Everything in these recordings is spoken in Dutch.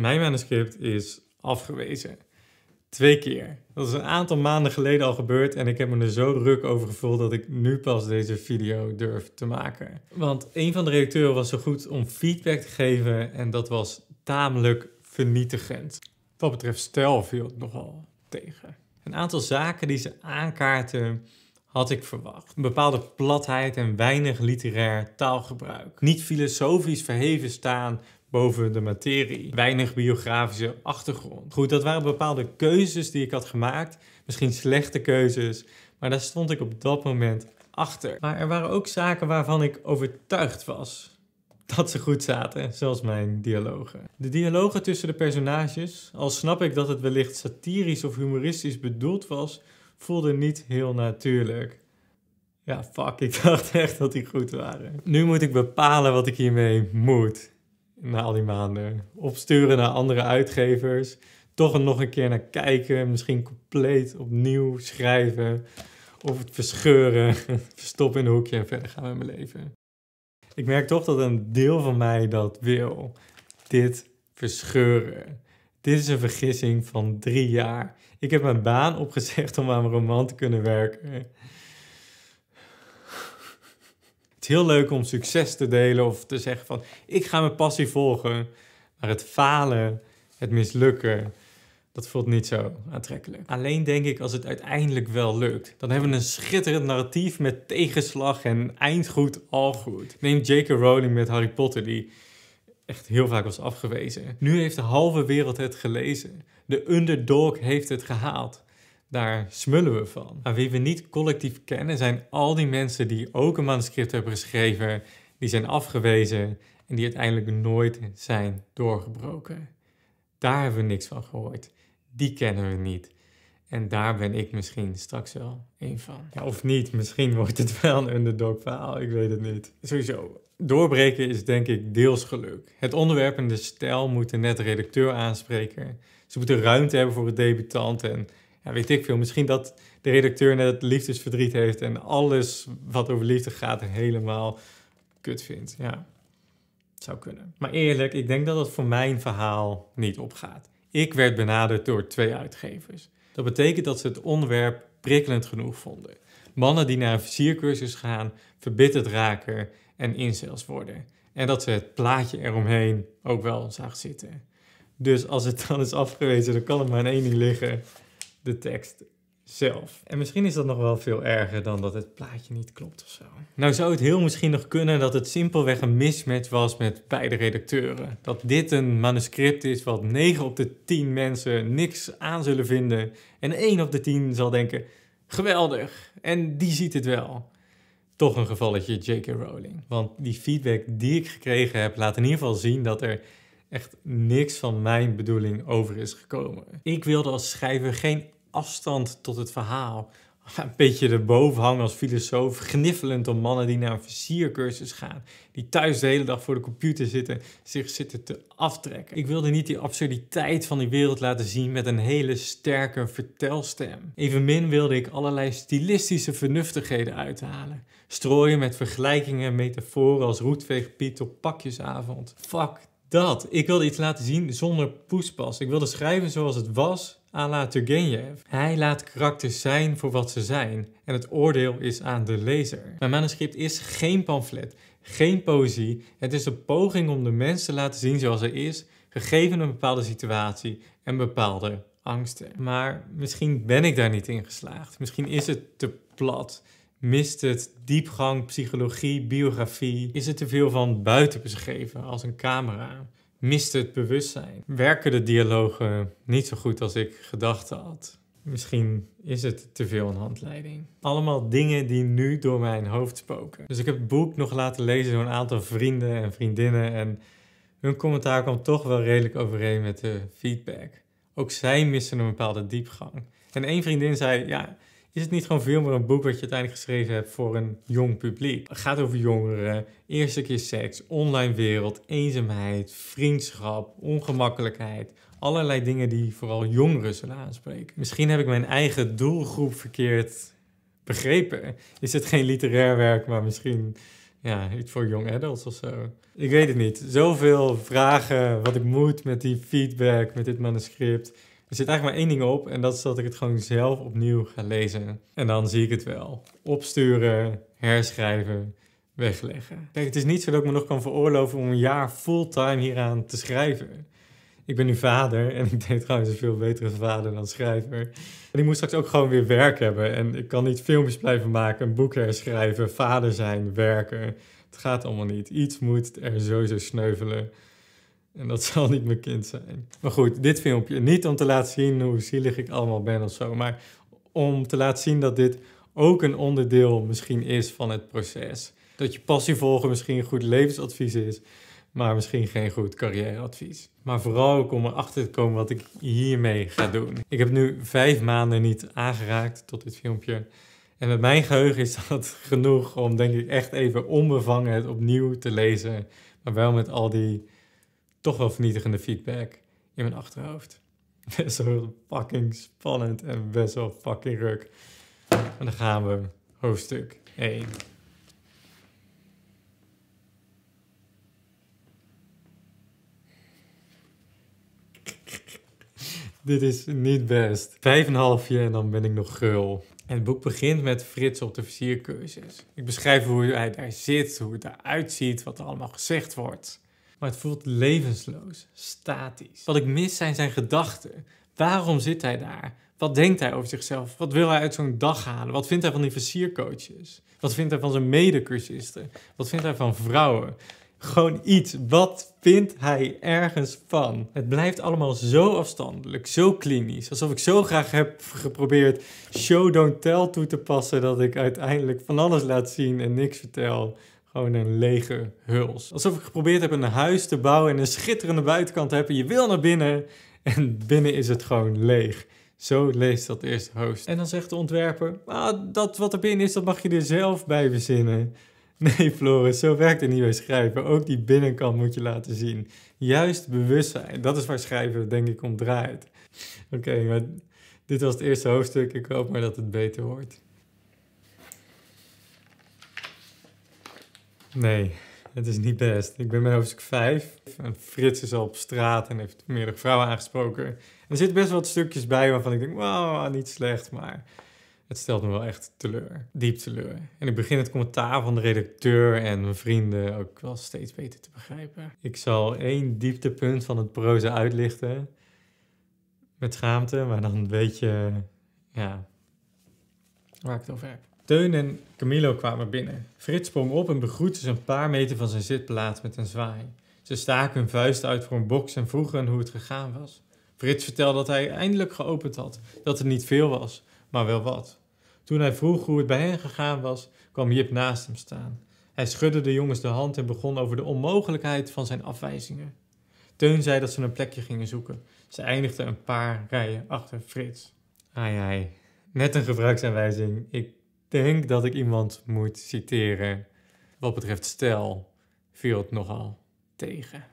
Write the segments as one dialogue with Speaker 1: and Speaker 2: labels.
Speaker 1: mijn manuscript is afgewezen. Twee keer. Dat is een aantal maanden geleden al gebeurd en ik heb me er zo ruk over gevoeld dat ik nu pas deze video durf te maken. Want een van de redacteuren was zo goed om feedback te geven en dat was tamelijk vernietigend. Wat betreft stijl viel het nogal tegen. Een aantal zaken die ze aankaarten had ik verwacht. Een bepaalde platheid en weinig literair taalgebruik. Niet filosofisch verheven staan boven de materie. Weinig biografische achtergrond. Goed, dat waren bepaalde keuzes die ik had gemaakt. Misschien slechte keuzes, maar daar stond ik op dat moment achter. Maar er waren ook zaken waarvan ik overtuigd was dat ze goed zaten, zelfs mijn dialogen. De dialogen tussen de personages, al snap ik dat het wellicht satirisch of humoristisch bedoeld was, voelden niet heel natuurlijk. Ja, fuck, ik dacht echt dat die goed waren. Nu moet ik bepalen wat ik hiermee moet na al die maanden. Opsturen naar andere uitgevers. Toch nog een keer naar kijken. Misschien compleet opnieuw schrijven. Of het verscheuren. Verstoppen in een hoekje en verder gaan met mijn leven. Ik merk toch dat een deel van mij dat wil. Dit verscheuren. Dit is een vergissing van drie jaar. Ik heb mijn baan opgezegd om aan mijn roman te kunnen werken het heel leuk om succes te delen of te zeggen van ik ga mijn passie volgen. Maar het falen, het mislukken, dat voelt niet zo aantrekkelijk. Alleen denk ik als het uiteindelijk wel lukt. Dan hebben we een schitterend narratief met tegenslag en eindgoed al goed. Neem J.K. Rowling met Harry Potter die echt heel vaak was afgewezen. Nu heeft de halve wereld het gelezen. De underdog heeft het gehaald. Daar smullen we van. Maar wie we niet collectief kennen zijn al die mensen die ook een manuscript hebben geschreven, die zijn afgewezen en die uiteindelijk nooit zijn doorgebroken. Daar hebben we niks van gehoord. Die kennen we niet. En daar ben ik misschien straks wel één van. Ja, of niet, misschien wordt het wel een underdog verhaal, ik weet het niet. Sowieso, doorbreken is denk ik deels geluk. Het onderwerp en de stijl moeten net de redacteur aanspreken. Ze moeten ruimte hebben voor de debutant en ja, weet ik veel, misschien dat de redacteur net liefdesverdriet heeft en alles wat over liefde gaat helemaal kut vindt. Ja, zou kunnen. Maar eerlijk, ik denk dat dat voor mijn verhaal niet opgaat. Ik werd benaderd door twee uitgevers. Dat betekent dat ze het onderwerp prikkelend genoeg vonden. Mannen die naar een versiercursus gaan, verbitterd raken en incels worden. En dat ze het plaatje eromheen ook wel zag zitten. Dus als het dan is afgewezen, dan kan het maar in één ding liggen de tekst zelf. En misschien is dat nog wel veel erger dan dat het plaatje niet klopt of zo. Nou zou het heel misschien nog kunnen dat het simpelweg een mismatch was met beide redacteuren. Dat dit een manuscript is wat 9 op de 10 mensen niks aan zullen vinden en 1 op de 10 zal denken: geweldig, en die ziet het wel. Toch een gevalletje J.K. Rowling. Want die feedback die ik gekregen heb laat in ieder geval zien dat er echt niks van mijn bedoeling over is gekomen. Ik wilde als schrijver geen afstand tot het verhaal. Een beetje erboven hangen als filosoof, gniffelend om mannen die naar een versiercursus gaan, die thuis de hele dag voor de computer zitten, zich zitten te aftrekken. Ik wilde niet die absurditeit van die wereld laten zien met een hele sterke vertelstem. Evenmin wilde ik allerlei stilistische vernuftigheden uithalen. Strooien met vergelijkingen en metaforen als Roetveegpiet op pakjesavond. Fuck dat. Ik wilde iets laten zien zonder poespas. Ik wilde schrijven zoals het was, la Turgenev. Hij laat karakters zijn voor wat ze zijn en het oordeel is aan de lezer. Mijn manuscript is geen pamflet, geen poëzie. Het is een poging om de mens te laten zien zoals hij is, gegeven een bepaalde situatie en bepaalde angsten. Maar misschien ben ik daar niet in geslaagd. Misschien is het te plat. Mist het diepgang, psychologie, biografie? Is het te veel van buiten beschreven als een camera? miste het bewustzijn. Werken de dialogen niet zo goed als ik gedacht had. Misschien is het te veel een handleiding. Allemaal dingen die nu door mijn hoofd spoken. Dus ik heb het boek nog laten lezen door een aantal vrienden en vriendinnen. En hun commentaar kwam toch wel redelijk overeen met de feedback. Ook zij missen een bepaalde diepgang. En één vriendin zei: Ja, is het niet gewoon veel meer een boek wat je uiteindelijk geschreven hebt voor een jong publiek? Het gaat over jongeren, eerste keer seks, online wereld, eenzaamheid, vriendschap, ongemakkelijkheid. Allerlei dingen die vooral jongeren zullen aanspreken. Misschien heb ik mijn eigen doelgroep verkeerd begrepen. Is het geen literair werk, maar misschien ja, iets voor young adults of zo. Ik weet het niet. Zoveel vragen wat ik moet met die feedback, met dit manuscript. Er zit eigenlijk maar één ding op en dat is dat ik het gewoon zelf opnieuw ga lezen. En dan zie ik het wel. Opsturen, herschrijven, wegleggen. Kijk, het is niet zo dat ik me nog kan veroorloven om een jaar fulltime hieraan te schrijven. Ik ben nu vader en ik deed trouwens een veel betere vader dan schrijver. En ik moet straks ook gewoon weer werk hebben. En ik kan niet filmpjes blijven maken, een boek herschrijven, vader zijn, werken. Het gaat allemaal niet. Iets moet er sowieso sneuvelen. En dat zal niet mijn kind zijn. Maar goed, dit filmpje. Niet om te laten zien hoe zielig ik allemaal ben of zo. Maar om te laten zien dat dit ook een onderdeel misschien is van het proces. Dat je passie volgen misschien een goed levensadvies is. Maar misschien geen goed carrièreadvies. Maar vooral ook om erachter te komen wat ik hiermee ga doen. Ik heb nu vijf maanden niet aangeraakt tot dit filmpje. En met mijn geheugen is dat genoeg om denk ik echt even onbevangen het opnieuw te lezen. Maar wel met al die toch wel vernietigende feedback in mijn achterhoofd. Best wel fucking spannend en best wel fucking ruk. En dan gaan we. Hoofdstuk 1. Dit is niet best. Vijf en een halfje en dan ben ik nog gul. En het boek begint met Frits op de versiercursus. Ik beschrijf hoe hij daar zit, hoe het eruit ziet, wat er allemaal gezegd wordt. Maar het voelt levensloos, statisch. Wat ik mis zijn zijn gedachten. Waarom zit hij daar? Wat denkt hij over zichzelf? Wat wil hij uit zo'n dag halen? Wat vindt hij van die versiercoaches? Wat vindt hij van zijn medecursisten? Wat vindt hij van vrouwen? Gewoon iets. Wat vindt hij ergens van? Het blijft allemaal zo afstandelijk, zo klinisch. Alsof ik zo graag heb geprobeerd show don't tell toe te passen dat ik uiteindelijk van alles laat zien en niks vertel. Gewoon oh, een lege huls. Alsof ik geprobeerd heb een huis te bouwen en een schitterende buitenkant te hebben. Je wil naar binnen en binnen is het gewoon leeg. Zo leest dat eerste hoofdstuk. En dan zegt de ontwerper, ah, dat wat er binnen is, dat mag je er zelf bij verzinnen. Nee, Floris, zo werkt het niet bij schrijven. Ook die binnenkant moet je laten zien. Juist bewustzijn, dat is waar schrijven denk ik om draait. Oké, maar dit was het eerste hoofdstuk. Ik hoop maar dat het beter wordt. Nee, het is niet best. Ik ben bij hoofdstuk 5. En Frits is al op straat en heeft meerdere vrouwen aangesproken. er zitten best wel wat stukjes bij waarvan ik denk, wauw, niet slecht, maar het stelt me wel echt teleur. Diep teleur. En ik begin het commentaar van de redacteur en mijn vrienden ook wel steeds beter te begrijpen. Ik zal één dieptepunt van het proza uitlichten. Met schaamte, maar dan een beetje, ja, waar ik het over heb. Teun en Camilo kwamen binnen. Frits sprong op en begroette ze een paar meter van zijn zitplaats met een zwaai. Ze staken hun vuisten uit voor een box en vroegen hoe het gegaan was. Frits vertelde dat hij eindelijk geopend had, dat er niet veel was, maar wel wat. Toen hij vroeg hoe het bij hen gegaan was, kwam Jip naast hem staan. Hij schudde de jongens de hand en begon over de onmogelijkheid van zijn afwijzingen. Teun zei dat ze een plekje gingen zoeken. Ze eindigden een paar rijen achter Frits. Ai ai, net een gebruiksaanwijzing. Ik denk dat ik iemand moet citeren. Wat betreft stijl viel het nogal tegen.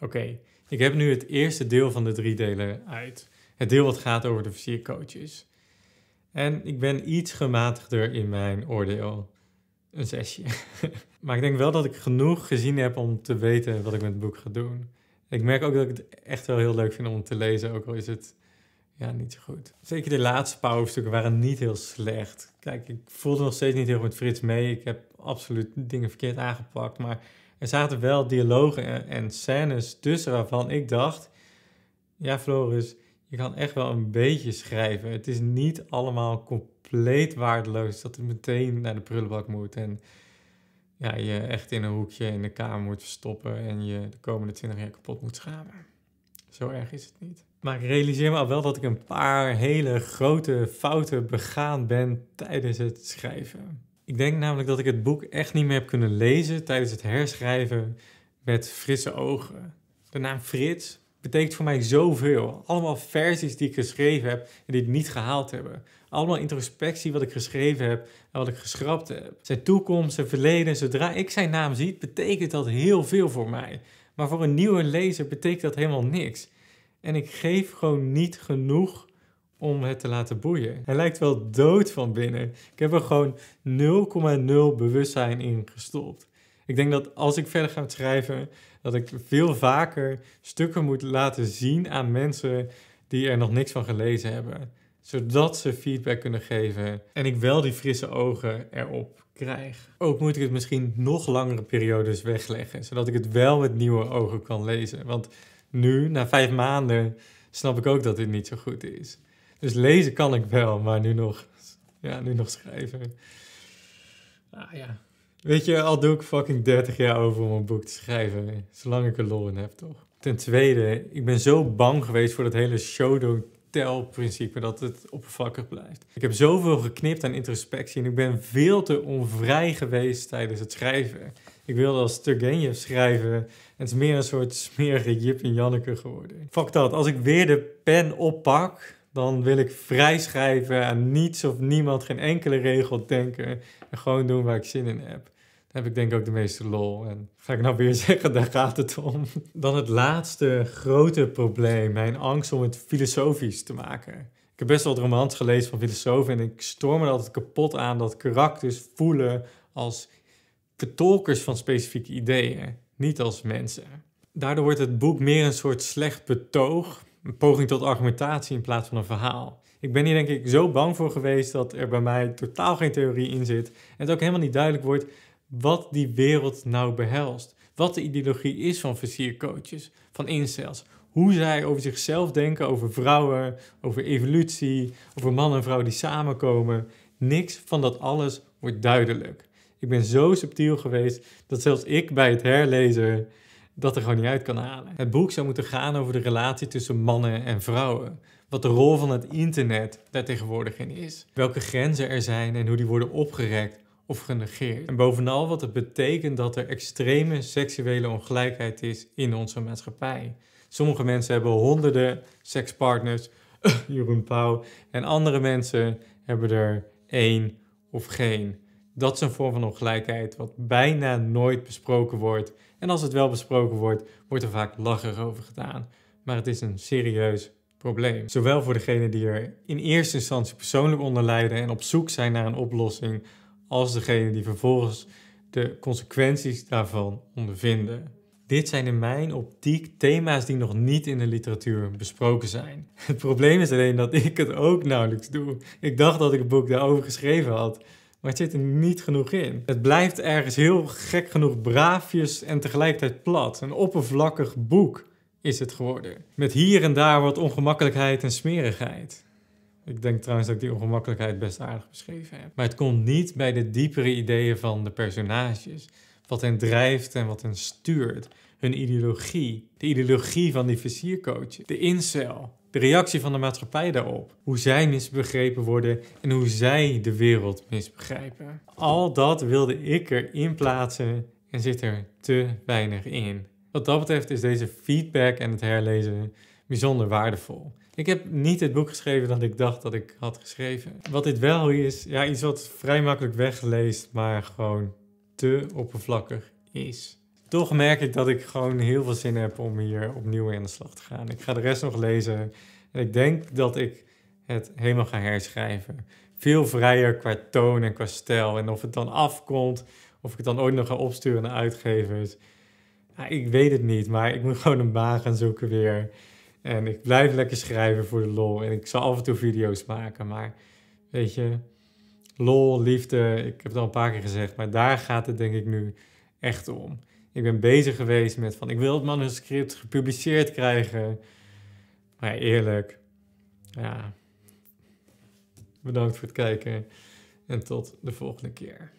Speaker 1: Oké, ik heb nu het eerste deel van de drie delen uit. Het deel wat gaat over de versiercoaches. En ik ben iets gematigder in mijn oordeel. Een zesje. maar ik denk wel dat ik genoeg gezien heb om te weten wat ik met het boek ga doen. Ik merk ook dat ik het echt wel heel leuk vind om te lezen, ook al is het ja, niet zo goed. Zeker de laatste paar hoofdstukken waren niet heel slecht. Kijk, ik voelde nog steeds niet heel goed met Frits mee. Ik heb absoluut dingen verkeerd aangepakt. Maar er zaten wel dialogen en, en scènes tussen waarvan ik dacht... Ja, Floris, je kan echt wel een beetje schrijven. Het is niet allemaal compleet waardeloos dat het meteen naar de prullenbak moet. En ja, je echt in een hoekje in de kamer moet verstoppen en je de komende 20 jaar kapot moet schamen. Zo erg is het niet. Maar ik realiseer me al wel dat ik een paar hele grote fouten begaan ben tijdens het schrijven. Ik denk namelijk dat ik het boek echt niet meer heb kunnen lezen tijdens het herschrijven met frisse ogen. De naam Frits betekent voor mij zoveel. Allemaal versies die ik geschreven heb en die het niet gehaald hebben. Allemaal introspectie wat ik geschreven heb en wat ik geschrapt heb. Zijn toekomst, zijn verleden. Zodra ik zijn naam zie, betekent dat heel veel voor mij. Maar voor een nieuwe lezer betekent dat helemaal niks. En ik geef gewoon niet genoeg om het te laten boeien. Hij lijkt wel dood van binnen. Ik heb er gewoon 0,0 bewustzijn in gestopt. Ik denk dat als ik verder ga schrijven, dat ik veel vaker stukken moet laten zien aan mensen die er nog niks van gelezen hebben zodat ze feedback kunnen geven en ik wel die frisse ogen erop krijg. Ook moet ik het misschien nog langere periodes wegleggen, zodat ik het wel met nieuwe ogen kan lezen. Want nu, na vijf maanden, snap ik ook dat dit niet zo goed is. Dus lezen kan ik wel, maar nu nog, ja, nu nog schrijven. Ah ja. Weet je, al doe ik fucking 30 jaar over om een boek te schrijven, zolang ik er lol in heb, toch? Ten tweede, ik ben zo bang geweest voor dat hele showdown principe dat het oppervlakkig blijft. Ik heb zoveel geknipt aan introspectie en ik ben veel te onvrij geweest tijdens het schrijven. Ik wilde als Turgenev schrijven en het is meer een soort smerige Jip en Janneke geworden. Fuck dat, als ik weer de pen oppak, dan wil ik vrij schrijven aan niets of niemand, geen enkele regel denken en gewoon doen waar ik zin in heb heb ik denk ook de meeste lol. En ga ik nou weer zeggen, daar gaat het om. Dan het laatste grote probleem, mijn angst om het filosofisch te maken. Ik heb best wel wat romans gelezen van filosofen en ik storm er altijd kapot aan dat karakters voelen als vertolkers van specifieke ideeën, niet als mensen. Daardoor wordt het boek meer een soort slecht betoog, een poging tot argumentatie in plaats van een verhaal. Ik ben hier denk ik zo bang voor geweest dat er bij mij totaal geen theorie in zit en het ook helemaal niet duidelijk wordt wat die wereld nou behelst. Wat de ideologie is van versiercoaches, van incels. Hoe zij over zichzelf denken, over vrouwen, over evolutie, over man en vrouw die samenkomen. Niks van dat alles wordt duidelijk. Ik ben zo subtiel geweest dat zelfs ik bij het herlezen dat er gewoon niet uit kan halen. Het boek zou moeten gaan over de relatie tussen mannen en vrouwen. Wat de rol van het internet daar tegenwoordig in is. Welke grenzen er zijn en hoe die worden opgerekt of genegeerd. En bovenal wat het betekent dat er extreme seksuele ongelijkheid is in onze maatschappij. Sommige mensen hebben honderden sekspartners, Jeroen Pauw, en andere mensen hebben er één of geen. Dat is een vorm van ongelijkheid wat bijna nooit besproken wordt. En als het wel besproken wordt, wordt er vaak lacherig over gedaan. Maar het is een serieus probleem. Zowel voor degenen die er in eerste instantie persoonlijk onder lijden en op zoek zijn naar een oplossing, als degene die vervolgens de consequenties daarvan ondervinden. Dit zijn in mijn optiek thema's die nog niet in de literatuur besproken zijn. Het probleem is alleen dat ik het ook nauwelijks doe. Ik dacht dat ik een boek daarover geschreven had, maar het zit er niet genoeg in. Het blijft ergens heel gek genoeg braafjes en tegelijkertijd plat. Een oppervlakkig boek is het geworden. Met hier en daar wat ongemakkelijkheid en smerigheid. Ik denk trouwens dat ik die ongemakkelijkheid best aardig beschreven heb. Maar het komt niet bij de diepere ideeën van de personages. Wat hen drijft en wat hen stuurt. Hun ideologie. De ideologie van die versiercoach, De incel. De reactie van de maatschappij daarop. Hoe zij misbegrepen worden en hoe zij de wereld misbegrijpen. Al dat wilde ik erin plaatsen en zit er te weinig in. Wat dat betreft is deze feedback en het herlezen bijzonder waardevol. Ik heb niet het boek geschreven dat ik dacht dat ik had geschreven. Wat dit wel is, ja, iets wat vrij makkelijk wegleest, maar gewoon te oppervlakkig is. Toch merk ik dat ik gewoon heel veel zin heb om hier opnieuw in de slag te gaan. Ik ga de rest nog lezen en ik denk dat ik het helemaal ga herschrijven. Veel vrijer qua toon en qua stijl. En of het dan afkomt, of ik het dan ooit nog ga opsturen naar uitgevers. ik weet het niet, maar ik moet gewoon een baan gaan zoeken weer. En ik blijf lekker schrijven voor de lol. En ik zal af en toe video's maken. Maar weet je, lol, liefde, ik heb het al een paar keer gezegd. Maar daar gaat het denk ik nu echt om. Ik ben bezig geweest met van ik wil het manuscript gepubliceerd krijgen. Maar eerlijk, ja. Bedankt voor het kijken en tot de volgende keer.